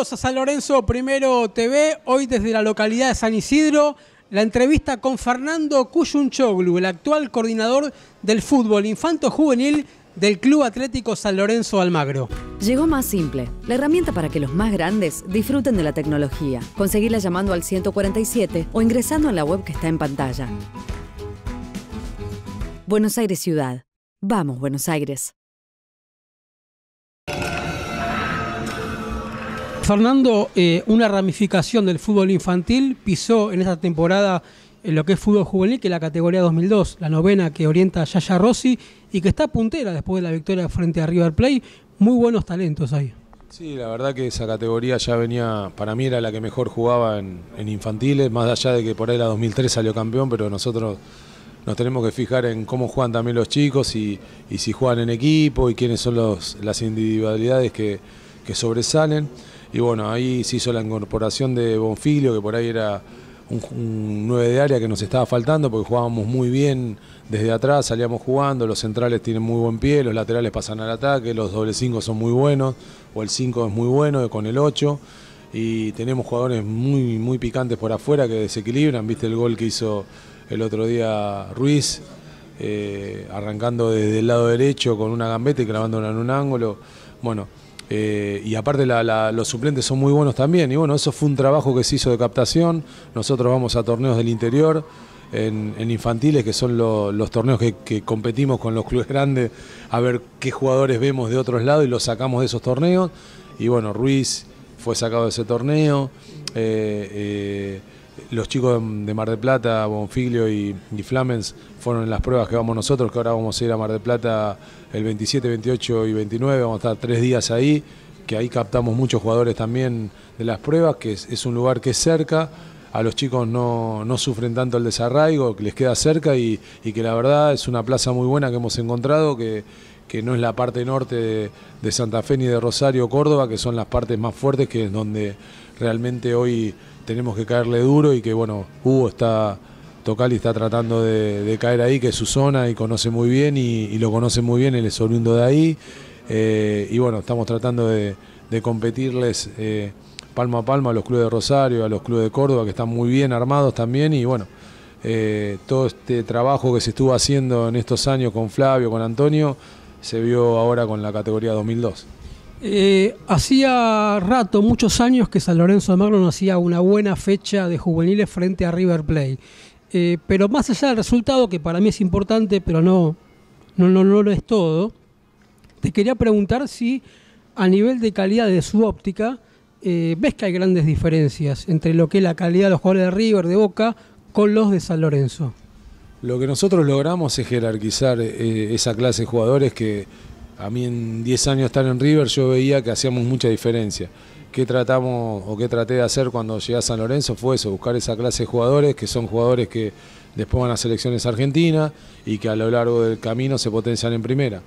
a San Lorenzo Primero TV, hoy desde la localidad de San Isidro, la entrevista con Fernando Cuyunchoglu, el actual coordinador del fútbol infanto juvenil del Club Atlético San Lorenzo Almagro. Llegó más simple, la herramienta para que los más grandes disfruten de la tecnología. Conseguirla llamando al 147 o ingresando a la web que está en pantalla. Buenos Aires Ciudad. Vamos, Buenos Aires. Fernando, eh, una ramificación del fútbol infantil pisó en esta temporada en eh, lo que es fútbol juvenil, que es la categoría 2002, la novena que orienta a Yaya Rossi y que está puntera después de la victoria frente a River Play. Muy buenos talentos ahí. Sí, la verdad que esa categoría ya venía, para mí era la que mejor jugaba en, infantiles, más allá de que por ahí la 2003 salió campeón, pero nosotros nos tenemos que fijar en cómo juegan también los chicos y, si juegan en equipo y quiénes son las individualidades que sobresalen. Y bueno, ahí se hizo la incorporación de Bonfilio, que por ahí era un, 9 de área que nos estaba faltando porque jugábamos muy bien desde atrás, salíamos jugando, los centrales tienen muy buen pie, los laterales pasan al ataque, los doble 5 son muy buenos, o el 5 es muy bueno con el 8 y tenemos jugadores muy muy picantes por afuera que desequilibran, viste el gol que hizo el otro día Ruiz eh, arrancando desde el lado derecho con una gambeta y clavándola en un ángulo. Bueno, eh, y aparte los suplentes son muy buenos también. Y bueno, eso fue un trabajo que se hizo de captación. Nosotros vamos a torneos del interior, en, infantiles, que son los torneos que, competimos con los clubes grandes, a ver qué jugadores vemos de otros lados y los sacamos de esos torneos. Y bueno, Ruiz fue sacado de ese torneo. Eh, eh, los chicos de Mar de Plata, Bonfiglio y, Flamens, fueron en las pruebas que vamos nosotros, que ahora vamos a ir a Mar de Plata el 27, 28 y 29, vamos a estar tres días ahí, que ahí captamos muchos jugadores también de las pruebas, que es, un lugar que es cerca, a los chicos no, sufren tanto el desarraigo, que les queda cerca y, que la verdad es una plaza muy buena que hemos encontrado, que, que no es la parte norte de, de Santa Fe ni de Rosario, Córdoba, que son las partes más fuertes, que es donde realmente hoy tenemos que caerle duro y que, bueno, Hugo está, Tocali está tratando de, caer ahí, que es su zona y conoce muy bien y, lo conoce muy bien, él es oriundo de ahí. Eh, y bueno, estamos tratando de, competirles eh, palma a palma a los clubes de Rosario, a los clubes de Córdoba, que están muy bien armados también. Y bueno, eh, todo este trabajo que se estuvo haciendo en estos años con Flavio, con Antonio, se vio ahora con la categoría 2002. Eh, hacía rato, muchos años, que San Lorenzo de Magro no hacía una buena fecha de juveniles frente a River Plate. Eh, pero más allá del resultado, que para mí es importante, pero no, no, no, no lo es todo, te quería preguntar si a nivel de calidad de su óptica, eh, ves que hay grandes diferencias entre lo que es la calidad de los jugadores de River, de Boca, con los de San Lorenzo. Lo que nosotros logramos es jerarquizar esa clase de jugadores que a mí en 10 años estar en River yo veía que hacíamos mucha diferencia. ¿Qué tratamos o qué traté de hacer cuando llegué a San Lorenzo? Fue eso, buscar esa clase de jugadores que son jugadores que después van a selecciones argentinas y que a lo largo del camino se potencian en primera.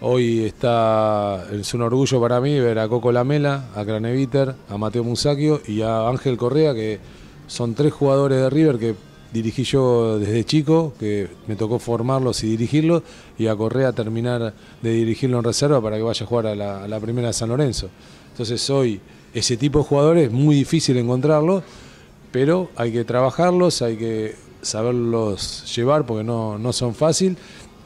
Hoy está, es un orgullo para mí ver a Coco Lamela, a Craneviter, a Mateo Musacchio y a Ángel Correa, que son tres jugadores de River que dirigí yo desde chico, que me tocó formarlos y dirigirlos, y a Correa terminar de dirigirlo en reserva para que vaya a jugar a la, primera de San Lorenzo. Entonces hoy ese tipo de jugadores es muy difícil encontrarlos, pero hay que trabajarlos, hay que saberlos llevar porque no, no son fácil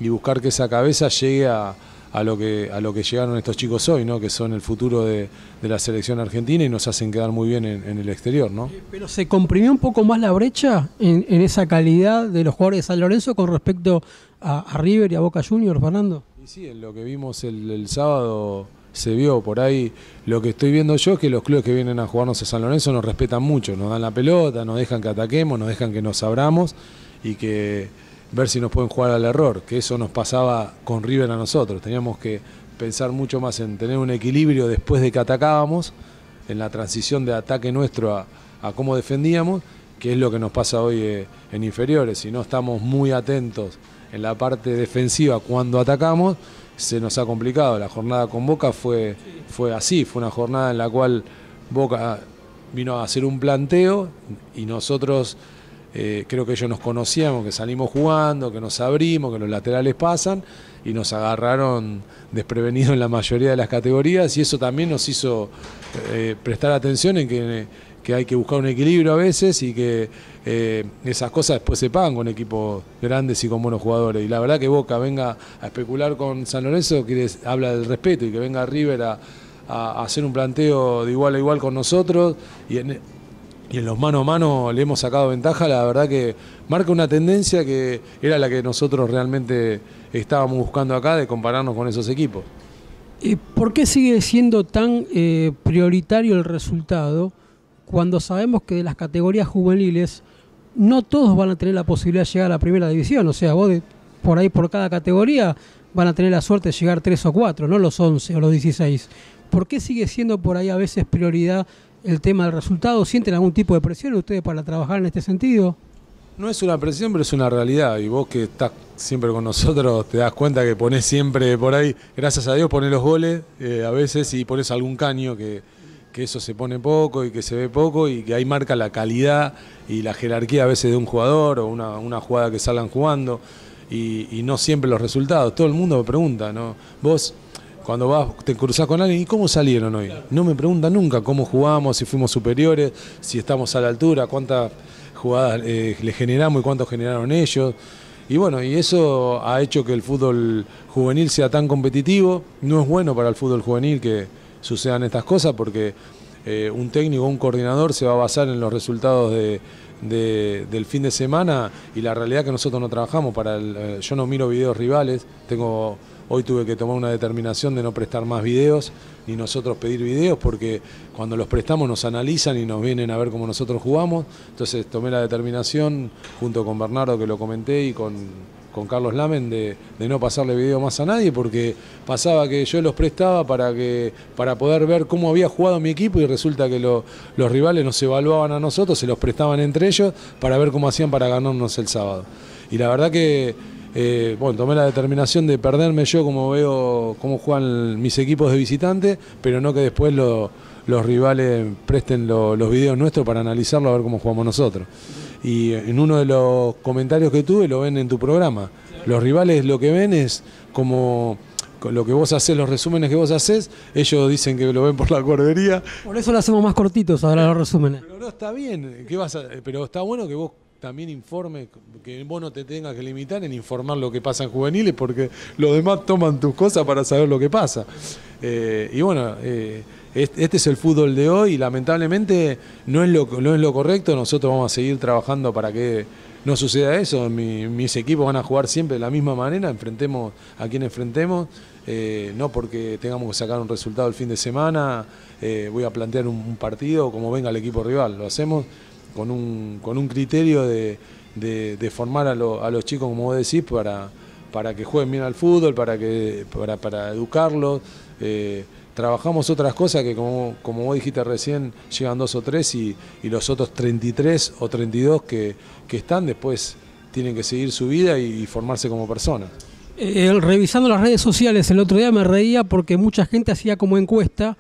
y buscar que esa cabeza llegue a, a lo que, a lo que llegaron estos chicos hoy, ¿no? que son el futuro de, la selección argentina y nos hacen quedar muy bien en, el exterior. ¿no? Eh, pero se comprimió un poco más la brecha en, esa calidad de los jugadores de San Lorenzo con respecto a, River y a Boca Juniors, Fernando. sí, en lo que vimos el, el sábado se vio por ahí. Lo que estoy viendo yo es que los clubes que vienen a jugarnos a San Lorenzo nos respetan mucho, nos dan la pelota, nos dejan que ataquemos, nos dejan que nos abramos y que ver si nos pueden jugar al error, que eso nos pasaba con River a nosotros. Teníamos que pensar mucho más en tener un equilibrio después de que atacábamos, en la transición de ataque nuestro a, cómo defendíamos, que es lo que nos pasa hoy eh, en inferiores. Si no estamos muy atentos en la parte defensiva cuando atacamos, se nos ha complicado. La jornada con Boca fue, fue así, fue una jornada en la cual Boca vino a hacer un planteo y nosotros eh, creo que ellos nos conocíamos, que salimos jugando, que nos abrimos, que los laterales pasan y nos agarraron desprevenidos en la mayoría de las categorías y eso también nos hizo eh, prestar atención en que, hay que buscar un equilibrio a veces y que eh, esas cosas después se pagan con equipos grandes y con buenos jugadores. Y la verdad que Boca venga a especular con San Lorenzo que habla del respeto y que venga River a, hacer un planteo de igual a igual con nosotros y en los mano a mano le hemos sacado ventaja, la verdad que marca una tendencia que era la que nosotros realmente estábamos buscando acá de compararnos con esos equipos. ¿Por qué sigue siendo tan eh, prioritario el resultado cuando sabemos que de las categorías juveniles no todos van a tener la posibilidad de llegar a la primera división? O sea, vos por ahí por cada categoría van a tener la suerte de llegar tres o cuatro, no los 11 o los 16. ¿Por qué sigue siendo por ahí a veces prioridad el tema del resultado? ¿Sienten algún tipo de presión ustedes para trabajar en este sentido? No es una presión, pero es una realidad. Y vos que estás siempre con nosotros, te das cuenta que pones siempre por ahí, gracias a Dios, pones los goles eh, a veces y pones algún caño que, eso se pone poco y que se ve poco y que ahí marca la calidad y la jerarquía a veces de un jugador o una, jugada que salgan jugando y, no siempre los resultados. Todo el mundo pregunta, ¿no? Vos cuando vas, te cruzás con alguien, ¿y cómo salieron hoy? No me preguntan nunca cómo jugamos, si fuimos superiores, si estamos a la altura, cuántas jugadas eh, le generamos y cuántos generaron ellos. Y bueno, y eso ha hecho que el fútbol juvenil sea tan competitivo. No es bueno para el fútbol juvenil que sucedan estas cosas porque eh, un técnico, un coordinador se va a basar en los resultados del fin de semana y la realidad que nosotros no trabajamos para el, eh, yo no miro videos rivales, tengo Hoy tuve que tomar una determinación de no prestar más videos, ni nosotros pedir videos, porque cuando los prestamos nos analizan y nos vienen a ver cómo nosotros jugamos. Entonces tomé la determinación, junto con Bernardo que lo comenté y con, Carlos Lamen, de, no pasarle video más a nadie, porque pasaba que yo los prestaba para, que, para poder ver cómo había jugado mi equipo y resulta que los rivales nos evaluaban a nosotros, se los prestaban entre ellos para ver cómo hacían para ganarnos el sábado. Y la verdad que eh, bueno, tomé la determinación de perderme yo como veo cómo juegan mis equipos de visitante, pero no que después los rivales presten los videos nuestros para analizarlo a ver cómo jugamos nosotros. Y en uno de los comentarios que tuve lo ven en tu programa. Los rivales lo que ven es como lo que vos haces, los resúmenes que vos haces, ellos dicen que lo ven por la cordería. Por eso lo hacemos más cortitos ahora los resúmenes. Pero no está bien, ¿qué vas pero está bueno que vos también informe, que vos no te tengas que limitar en informar lo que pasa en juveniles, porque los demás toman tus cosas para saber lo que pasa. Eh, y bueno, eh, este es el fútbol de hoy y lamentablemente no es, lo, no es lo correcto, nosotros vamos a seguir trabajando para que no suceda eso, mis equipos van a jugar siempre de la misma manera, enfrentemos a quien enfrentemos, eh, no porque tengamos que sacar un resultado el fin de semana, voy a plantear un partido como venga el equipo rival, lo hacemos con un, con un criterio de, formar a, los chicos, como vos decís, para, que jueguen bien al fútbol, para, para, para educarlos. Eh, trabajamos otras cosas que, como, vos dijiste recién, llegan dos o tres y, los otros 33 o 32 que, están después tienen que seguir su vida y, formarse como personas. Eh, revisando las redes sociales el otro día me reía porque mucha gente hacía como encuesta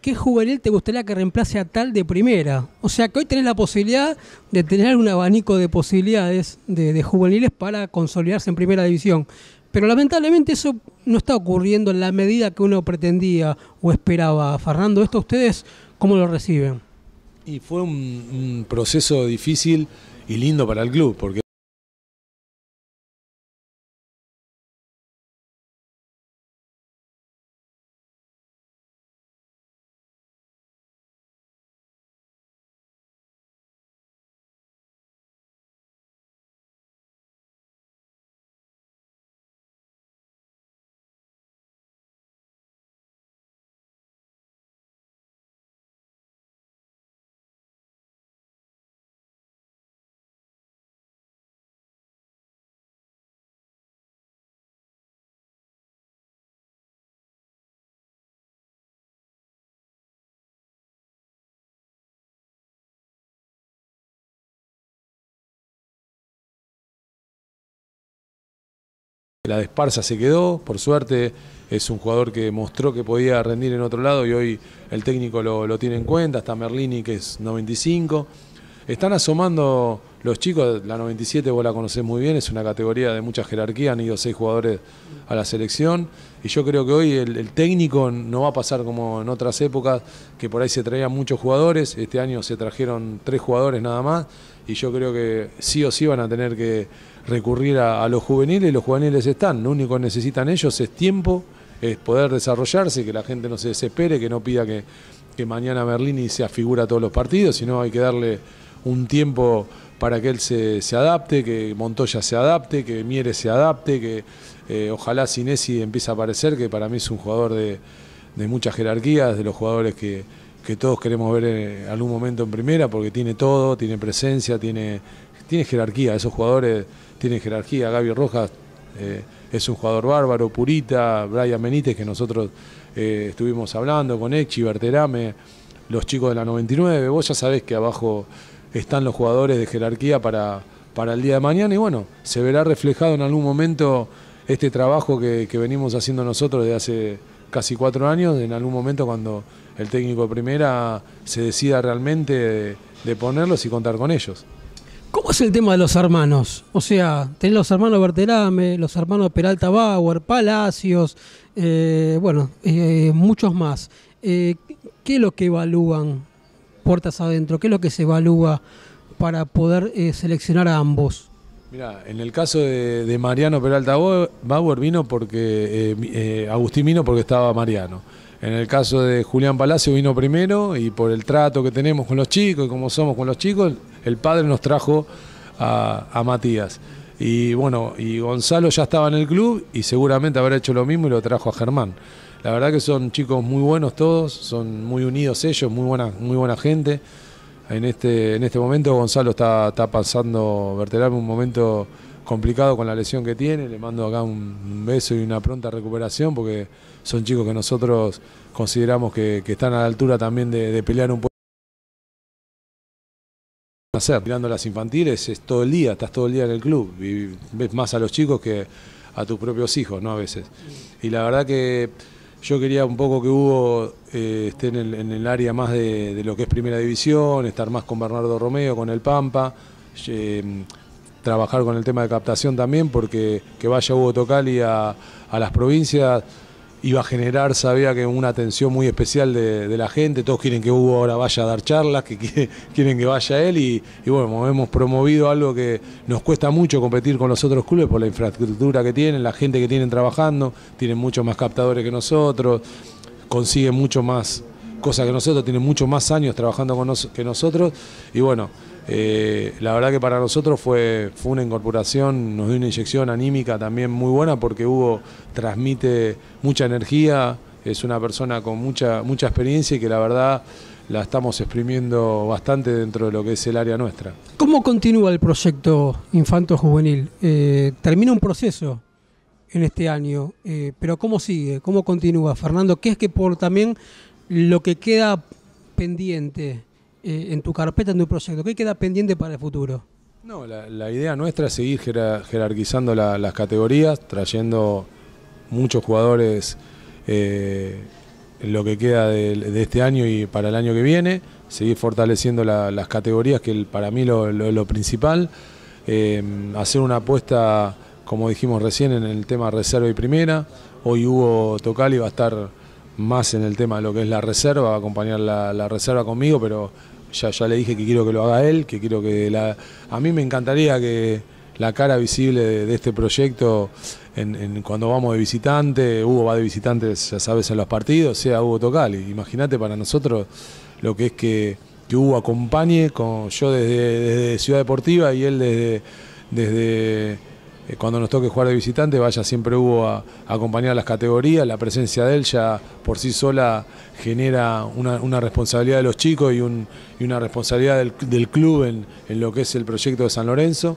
¿qué juvenil te gustaría que reemplace a tal de primera? O sea que hoy tenés la posibilidad de tener un abanico de posibilidades de, juveniles para consolidarse en primera división. Pero lamentablemente eso no está ocurriendo en la medida que uno pretendía o esperaba. Fernando, ¿esto ustedes cómo lo reciben? Y fue un, un proceso difícil y lindo para el club, porque La de Esparza se quedó, por suerte es un jugador que mostró que podía rendir en otro lado y hoy el técnico lo, lo tiene en cuenta, está Merlini que es 95. Están asomando los chicos, la 97 vos la conocés muy bien, es una categoría de mucha jerarquía, han ido seis jugadores a la selección y yo creo que hoy el, técnico no va a pasar como en otras épocas, que por ahí se traían muchos jugadores, este año se trajeron tres jugadores nada más y yo creo que sí o sí van a tener que recurrir a, los juveniles, y los juveniles están, lo único que necesitan ellos es tiempo, es poder desarrollarse, que la gente no se desespere, que no pida que, que mañana Berlini sea figura todos los partidos, sino hay que darle un tiempo para que él se, adapte, que Montoya se adapte, que Mieres se adapte, que eh, ojalá Sinesi empiece a aparecer, que para mí es un jugador de, de muchas jerarquías, de los jugadores que, todos queremos ver en eh, algún momento en primera, porque tiene todo, tiene presencia, tiene, tiene jerarquía, esos jugadores tienen jerarquía, gabi Rojas eh, es un jugador bárbaro, Purita, Brian Benítez, que nosotros estuvimos hablando con Echi, Berterame, los chicos de la 99, vos ya sabés que abajo están los jugadores de jerarquía para, el día de mañana y bueno, se verá reflejado en algún momento este trabajo que, venimos haciendo nosotros desde hace casi cuatro años, en algún momento cuando el técnico de primera se decida realmente de, ponerlos y contar con ellos. ¿Cómo es el tema de los hermanos? O sea, tenés los hermanos Berterame, los hermanos Peralta Bauer, Palacios, eh, bueno, eh, muchos más. Eh, ¿Qué es lo que evalúan puertas adentro? ¿Qué es lo que se evalúa para poder eh, seleccionar a ambos? Mira, en el caso de, Mariano Peralta Bauer vino porque, eh, eh, Agustín vino porque estaba Mariano. En el caso de Julián Palacio vino primero y por el trato que tenemos con los chicos y como somos con los chicos, el padre nos trajo a, a Matías. Y bueno, y Gonzalo ya estaba en el club y seguramente habrá hecho lo mismo y lo trajo a Germán. La verdad que son chicos muy buenos todos, son muy unidos ellos, muy buena, muy buena gente. En este, en este momento Gonzalo está, pasando vertebral un momento complicado con la lesión que tiene. Le mando acá un beso y una pronta recuperación porque son chicos que nosotros consideramos que, están a la altura también de, pelear un poco. Hacer. Mirando las infantiles es todo el día, estás todo el día en el club y ves más a los chicos que a tus propios hijos, ¿no? A veces. Y la verdad que yo quería un poco que Hugo eh, esté en el, área más de, lo que es Primera División, estar más con Bernardo Romeo, con el Pampa, eh, trabajar con el tema de captación también, porque que vaya Hugo Tocali a las provincias iba a generar, sabía que una atención muy especial de, la gente, todos quieren que Hugo ahora vaya a dar charlas, que quieren que vaya él y, bueno, hemos promovido algo que nos cuesta mucho competir con los otros clubes por la infraestructura que tienen, la gente que tienen trabajando, tienen muchos más captadores que nosotros, consiguen mucho más cosas que nosotros, tienen mucho más años trabajando con que nosotros y bueno, eh, la verdad que para nosotros fue, fue una incorporación, nos dio una inyección anímica también muy buena porque Hugo transmite mucha energía, es una persona con mucha, mucha experiencia y que la verdad la estamos exprimiendo bastante dentro de lo que es el área nuestra. ¿Cómo continúa el proyecto Infanto Juvenil? Eh, termina un proceso en este año, eh, pero ¿cómo sigue? ¿Cómo continúa? Fernando, ¿qué es que por también lo que queda pendiente? Eh, en tu carpeta, en tu proyecto? ¿Qué queda pendiente para el futuro? No, la, idea nuestra es seguir jerarquizando las categorías, trayendo muchos jugadores eh, lo que queda de, este año y para el año que viene, seguir fortaleciendo las categorías, que para mí lo, lo, principal, eh, hacer una apuesta, como dijimos recién, en el tema reserva y primera. Hoy Hugo Tocali va a estar más en el tema de lo que es la reserva, acompañar la, reserva conmigo, pero ya, ya le dije que quiero que lo haga él, que quiero que la... A mí me encantaría que la cara visible de, este proyecto, en, cuando vamos de visitante, Hugo va de visitante, ya sabes, en los partidos, sea Hugo tocal Imagínate para nosotros lo que es que, que Hugo acompañe, con, yo desde, Ciudad Deportiva y él desde eh, cuando nos toque jugar de visitante, vaya siempre Hugo a, a, acompañar las categorías. La presencia de él ya por sí sola genera una, responsabilidad de los chicos y, una responsabilidad del, club en, lo que es el proyecto de San Lorenzo.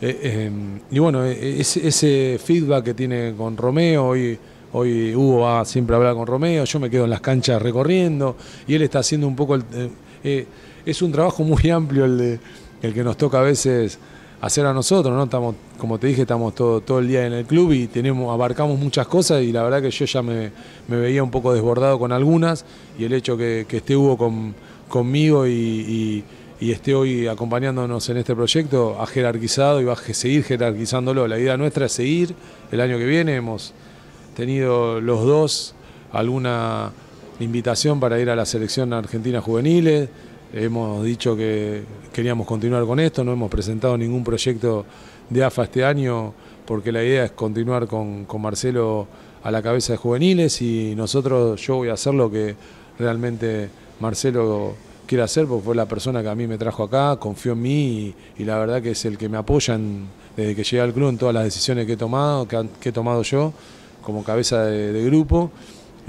Eh, eh, y bueno, ese, feedback que tiene con Romeo hoy. Hugo va siempre a hablar con Romeo, yo me quedo en las canchas recorriendo y él está haciendo un poco... es un trabajo muy amplio el que nos toca a veces hacer a nosotros, ¿no? Estamos, como te dije, estamos todo, todo el día en el club y tenemos, abarcamos muchas cosas y la verdad que yo ya me, veía un poco desbordado con algunas y el hecho que, que esté Hugo conmigo y, y, esté hoy acompañándonos en este proyecto, ha jerarquizado y va a seguir jerarquizándolo. La idea nuestra es seguir el año que viene, hemos tenido los dos alguna invitación para ir a la selección argentina juveniles, hemos dicho que queríamos continuar con esto, no hemos presentado ningún proyecto de AFA este año porque la idea es continuar con, Marcelo a la cabeza de juveniles y nosotros, yo voy a hacer lo que realmente Marcelo quiere hacer porque fue la persona que a mí me trajo acá, confió en mí y, la verdad que es el que me apoya desde que llegué al club en todas las decisiones que he tomado, he tomado yo como cabeza de grupo.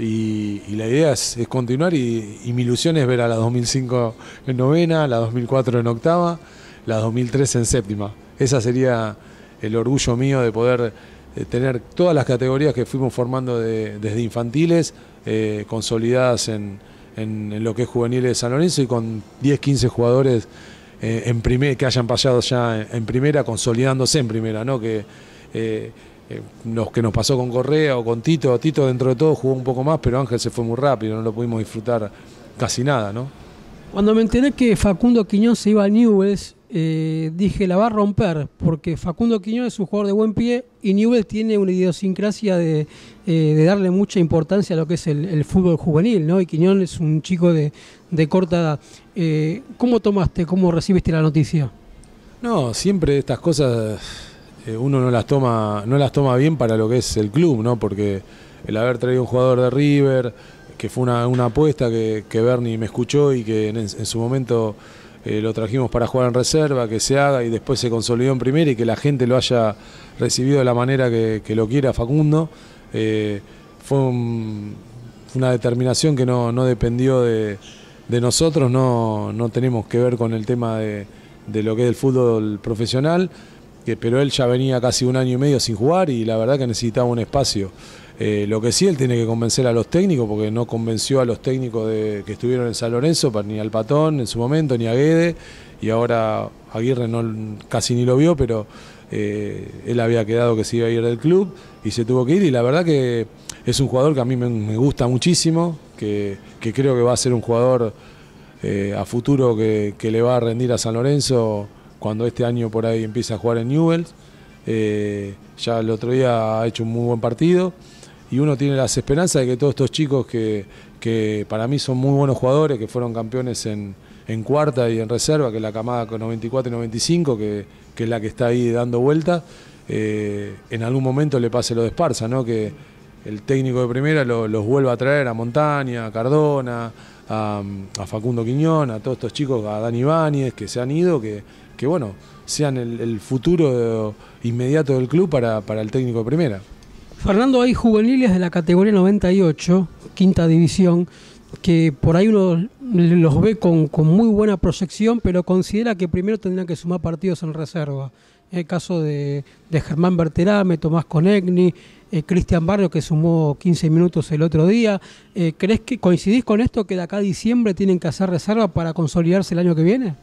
Y, la idea es, continuar y, mi ilusión es ver a la 2005 en novena, la 2004 en octava, la 2003 en séptima. Esa sería el orgullo mío de poder eh, tener todas las categorías que fuimos formando desde infantiles eh, consolidadas en, lo que es juveniles de San Lorenzo y con 10, 15 jugadores eh, que hayan pasado ya en, primera, consolidándose en primera, ¿no? Que, los eh, que nos pasó con Correa o con Tito, Tito dentro de todo jugó un poco más, pero Ángel se fue muy rápido, no lo pudimos disfrutar casi nada, ¿no? Cuando me enteré que Facundo Quiñón se iba a Newells, eh, dije, la va a romper, porque Facundo Quiñón es un jugador de buen pie y Newell's tiene una idiosincrasia de, eh, darle mucha importancia a lo que es el, fútbol juvenil, ¿no? Y Quiñón es un chico de, corta edad. ¿Cómo tomaste, cómo recibiste la noticia? No, siempre estas cosas eh, uno no las toma bien para lo que es el club, ¿no? Porque el haber traído un jugador de River, que fue una, apuesta que, Bernie me escuchó y que en, su momento eh, lo trajimos para jugar en reserva, que se haga y después se consolidó en primera y que la gente lo haya recibido de la manera que, lo quiera Facundo, eh, fue, una determinación que no, dependió de, nosotros, no, tenemos que ver con el tema de, de lo que es el fútbol profesional pero él ya venía casi un año y medio sin jugar y la verdad que necesitaba un espacio. Eh, lo que sí, él tiene que convencer a los técnicos, porque no convenció a los técnicos de, que estuvieron en San Lorenzo, ni al Patón en su momento, ni a Guede, y ahora Aguirre casi ni lo vio, pero eh, él había quedado que se iba a ir del club y se tuvo que ir, y la verdad que es un jugador que a mí me, gusta muchísimo, que, creo que va a ser un jugador eh, a futuro que, que le va a rendir a San Lorenzo cuando este año por ahí empieza a jugar en Newells. Eh, ya el otro día ha hecho un muy buen partido y uno tiene las esperanzas de que todos estos chicos que, que para mí son muy buenos jugadores, que fueron campeones en, cuarta y en reserva, que es la camada con 94 y 95, que, es la que está ahí dando vuelta... Eh, en algún momento le pase lo de Esparza, ¿no? que el técnico de primera los vuelva a traer a Montaña, a Cardona, a, Facundo Quiñón, a todos estos chicos, a Dani Ibáñez, que se han ido, que, que bueno, sean el, futuro inmediato del club para, el técnico de primera. Fernando, hay juveniles de la categoría 98, quinta división, que por ahí uno los ve con, muy buena proyección, pero considera que primero tendrían que sumar partidos en reserva. En el caso de, Germán Berterame, Tomás Conegni, eh, Cristian Barrio, que sumó 15 minutos el otro día. Eh, ¿Crees que coincidís con esto que de acá a diciembre tienen que hacer reserva para consolidarse el año que viene?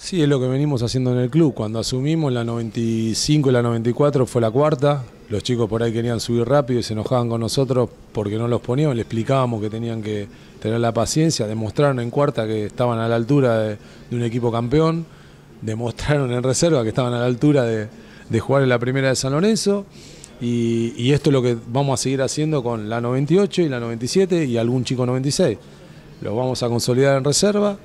Sí, es lo que venimos haciendo en el club. Cuando asumimos la 95 y la 94 fue la cuarta. Los chicos por ahí querían subir rápido y se enojaban con nosotros porque no los poníamos. Le explicábamos que tenían que tener la paciencia. Demostraron en cuarta que estaban a la altura de, un equipo campeón. Demostraron en reserva que estaban a la altura de, jugar en la primera de San Lorenzo. Y, esto es lo que vamos a seguir haciendo con la 98 y la 97 y algún chico 96. Lo vamos a consolidar en reserva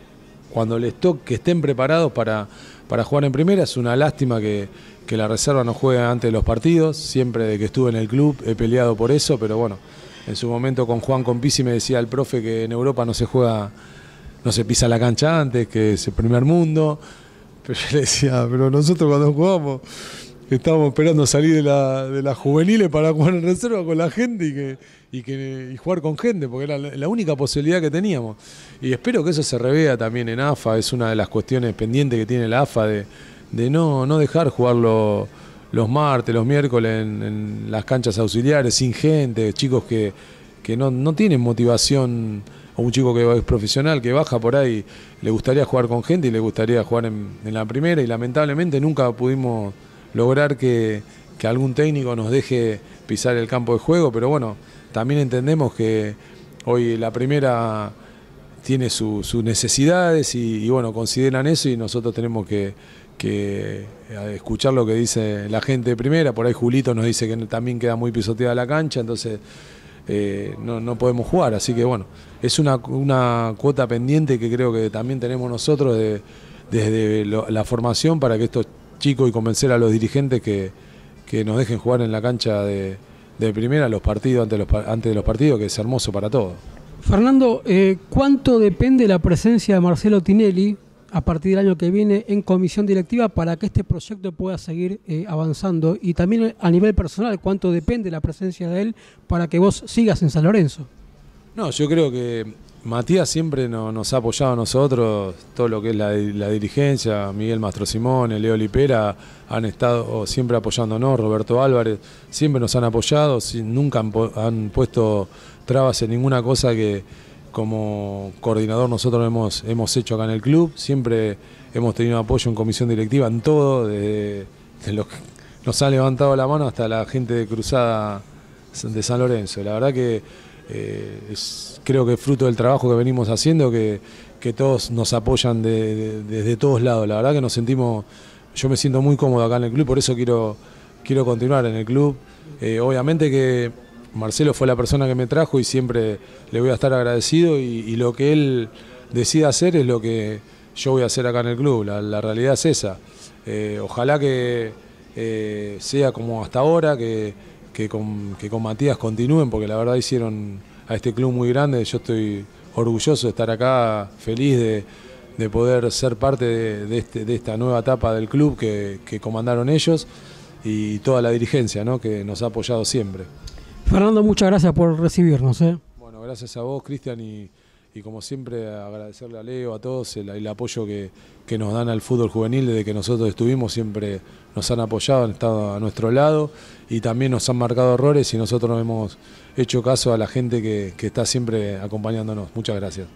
cuando les toque, que estén preparados para, para jugar en primera. Es una lástima que, la reserva no juegue antes de los partidos. Siempre de que estuve en el club he peleado por eso, pero bueno, en su momento con Juan Compisi me decía el profe que en Europa no se juega, no se pisa la cancha antes, que es el primer mundo. Pero yo le decía, ah, pero nosotros cuando jugamos estábamos esperando salir de la, de las juveniles para jugar en reserva con la gente y que, y que y jugar con gente, porque era la, única posibilidad que teníamos. Y espero que eso se revea también en AFA, es una de las cuestiones pendientes que tiene la AFA de, de no, no dejar jugar los martes, los miércoles en, las canchas auxiliares, sin gente, chicos que, no, tienen motivación, o un chico que es profesional, que baja por ahí, le gustaría jugar con gente y le gustaría jugar en la primera y lamentablemente nunca pudimos lograr que, algún técnico nos deje pisar el campo de juego, pero bueno, también entendemos que hoy la primera tiene sus necesidades y, bueno, consideran eso y nosotros tenemos que, eh, escuchar lo que dice la gente de primera. Por ahí Julito nos dice que también queda muy pisoteada la cancha, entonces eh, no, podemos jugar. Así que bueno, es una, cuota pendiente que creo que también tenemos nosotros desde la formación para que esto chico y convencer a los dirigentes que, que nos dejen jugar en la cancha de, primera los partidos antes de los, antes de los partidos, que es hermoso para todos. Fernando, eh, ¿cuánto depende la presencia de Marcelo Tinelli a partir del año que viene en comisión directiva para que este proyecto pueda seguir eh, avanzando? Y también a nivel personal, ¿cuánto depende la presencia de él para que vos sigas en San Lorenzo? No, yo creo que Matías siempre nos ha apoyado a nosotros, todo lo que es la, dirigencia, Miguel Mastro Simón, Leo Lipera, han estado siempre apoyándonos, Roberto Álvarez, siempre nos han apoyado, nunca han, puesto trabas en ninguna cosa que, como coordinador nosotros hemos, hemos hecho acá en el club, siempre hemos tenido apoyo en comisión directiva, en todo, desde, que nos han levantado la mano hasta la gente de Cruzada de San Lorenzo. La verdad que eh, creo que es fruto del trabajo que venimos haciendo, que, todos nos apoyan desde todos lados. La verdad que nos sentimos, yo me siento muy cómodo acá en el club, por eso quiero, quiero continuar en el club. Eh, obviamente que Marcelo fue la persona que me trajo y siempre le voy a estar agradecido y, lo que él decida hacer es lo que yo voy a hacer acá en el club, la, realidad es esa. Eh, ojalá que sea como hasta ahora, que que con, Matías continúen, porque la verdad hicieron a este club muy grande. Yo estoy orgulloso de estar acá, feliz de, poder ser parte de, este, de, esta nueva etapa del club que, comandaron ellos y toda la dirigencia que nos ha apoyado siempre. Fernando, muchas gracias por recibirnos. ¿eh? Bueno, gracias a vos, Cristian, y y como siempre agradecerle a Leo, a todos el, apoyo que, nos dan al fútbol juvenil desde que nosotros estuvimos, siempre nos han apoyado, han estado a nuestro lado y también nos han marcado errores y nosotros hemos hecho caso a la gente que está siempre acompañándonos. Muchas gracias.